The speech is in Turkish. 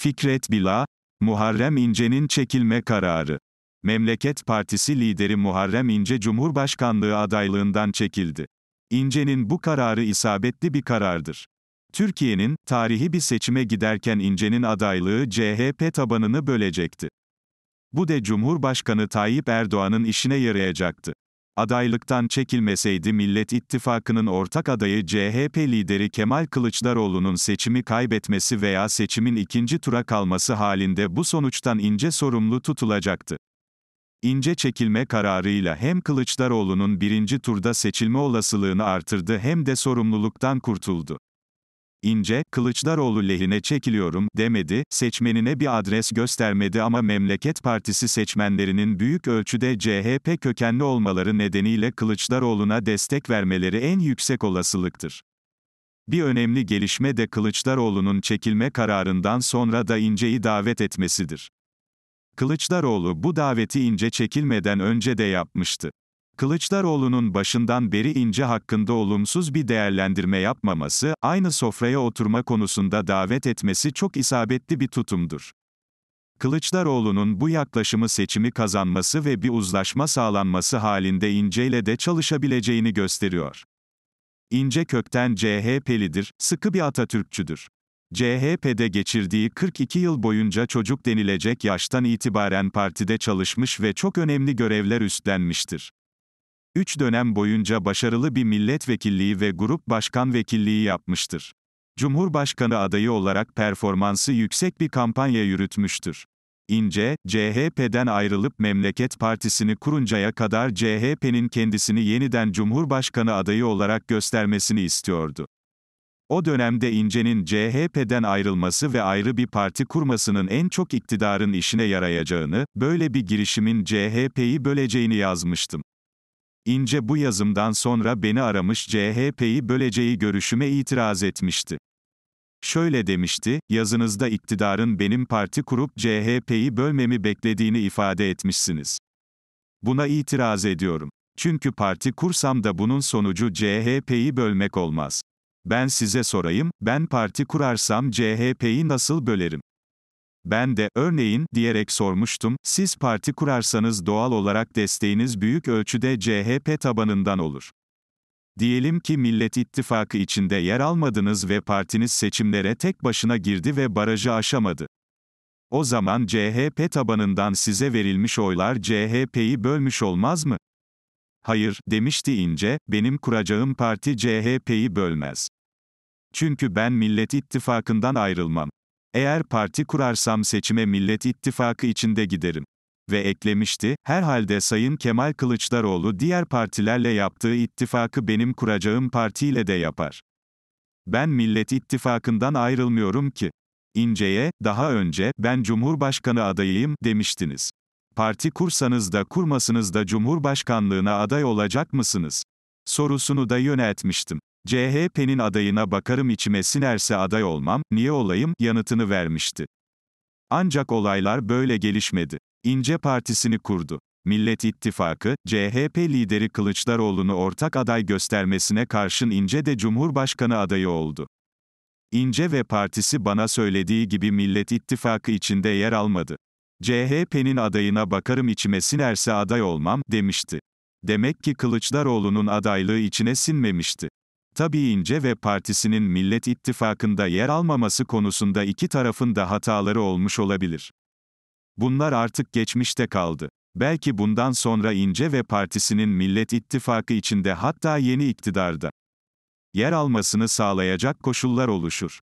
Fikret Bila, Muharrem İnce'nin çekilme kararı. Memleket Partisi lideri Muharrem İnce Cumhurbaşkanlığı adaylığından çekildi. İnce'nin bu kararı isabetli bir karardır. Türkiye'nin, tarihi bir seçime giderken İnce'nin adaylığı CHP tabanını bölecekti. Bu da Cumhurbaşkanı Tayyip Erdoğan'ın işine yarayacaktı. Adaylıktan çekilmeseydi Millet İttifakı'nın ortak adayı CHP lideri Kemal Kılıçdaroğlu'nun seçimi kaybetmesi veya seçimin ikinci tura kalması halinde bu sonuçtan ince sorumlu tutulacaktı. İnce çekilme kararıyla hem Kılıçdaroğlu'nun birinci turda seçilme olasılığını artırdı hem de sorumluluktan kurtuldu. İnce, Kılıçdaroğlu lehine çekiliyorum demedi, seçmenine bir adres göstermedi ama Memleket Partisi seçmenlerinin büyük ölçüde CHP kökenli olmaları nedeniyle Kılıçdaroğlu'na destek vermeleri en yüksek olasılıktır. Bir önemli gelişme de Kılıçdaroğlu'nun çekilme kararından sonra da İnce'yi davet etmesidir. Kılıçdaroğlu bu daveti İnce çekilmeden önce de yapmıştı. Kılıçdaroğlu'nun başından beri ince hakkında olumsuz bir değerlendirme yapmaması, aynı sofraya oturma konusunda davet etmesi çok isabetli bir tutumdur. Kılıçdaroğlu'nun bu yaklaşımı seçimi kazanması ve bir uzlaşma sağlanması halinde İnce ile de çalışabileceğini gösteriyor. İnce kökten CHP'lidir, sıkı bir Atatürkçüdür. CHP'de geçirdiği 42 yıl boyunca çocuk denilecek yaştan itibaren partide çalışmış ve çok önemli görevler üstlenmiştir. 3 dönem boyunca başarılı bir milletvekilliği ve grup başkan vekilliği yapmıştır. Cumhurbaşkanı adayı olarak performansı yüksek bir kampanya yürütmüştür. İnce, CHP'den ayrılıp Memleket Partisi'ni kuruncaya kadar CHP'nin kendisini yeniden Cumhurbaşkanı adayı olarak göstermesini istiyordu. O dönemde İnce'nin CHP'den ayrılması ve ayrı bir parti kurmasının en çok iktidarın işine yarayacağını, böyle bir girişimin CHP'yi böleceğini yazmıştım. İnce bu yazımdan sonra beni aramış CHP'yi böleceği görüşüme itiraz etmişti. Şöyle demişti, yazınızda iktidarın benim parti kurup CHP'yi bölmemi beklediğini ifade etmişsiniz. Buna itiraz ediyorum. Çünkü parti kursam da bunun sonucu CHP'yi bölmek olmaz. Ben size sorayım, ben parti kurarsam CHP'yi nasıl bölerim? Ben de, örneğin, diyerek sormuştum, siz parti kurarsanız doğal olarak desteğiniz büyük ölçüde CHP tabanından olur. Diyelim ki Millet İttifakı içinde yer almadınız ve partiniz seçimlere tek başına girdi ve barajı aşamadı. O zaman CHP tabanından size verilmiş oylar CHP'yi bölmüş olmaz mı? Hayır, demişti İnce, benim kuracağım parti CHP'yi bölmez. Çünkü ben Millet İttifakı'ndan ayrılmam. Eğer parti kurarsam seçime Millet İttifakı içinde giderim. Ve eklemişti, herhalde Sayın Kemal Kılıçdaroğlu diğer partilerle yaptığı ittifakı benim kuracağım partiyle de yapar. Ben Millet İttifakı'ndan ayrılmıyorum ki. İnce'ye, daha önce, ben Cumhurbaşkanı adayıyım, demiştiniz. Parti kursanız da kurmasınız da Cumhurbaşkanlığına aday olacak mısınız? Sorusunu da yöneltmiştim. CHP'nin adayına bakarım içime sinerse aday olmam, niye olayım, yanıtını vermişti. Ancak olaylar böyle gelişmedi. İnce Partisi'ni kurdu. Millet İttifakı, CHP lideri Kılıçdaroğlu'nu ortak aday göstermesine karşın İnce de Cumhurbaşkanı adayı oldu. İnce ve partisi bana söylediği gibi Millet İttifakı içinde yer almadı. CHP'nin adayına bakarım içime sinerse aday olmam, demişti. Demek ki Kılıçdaroğlu'nun adaylığı içine sinmemişti. Tabii İnce ve partisinin Millet İttifakı'nda yer almaması konusunda iki tarafın da hataları olmuş olabilir. Bunlar artık geçmişte kaldı. Belki bundan sonra İnce ve partisinin Millet İttifakı içinde hatta yeni iktidarda yer almasını sağlayacak koşullar oluşur.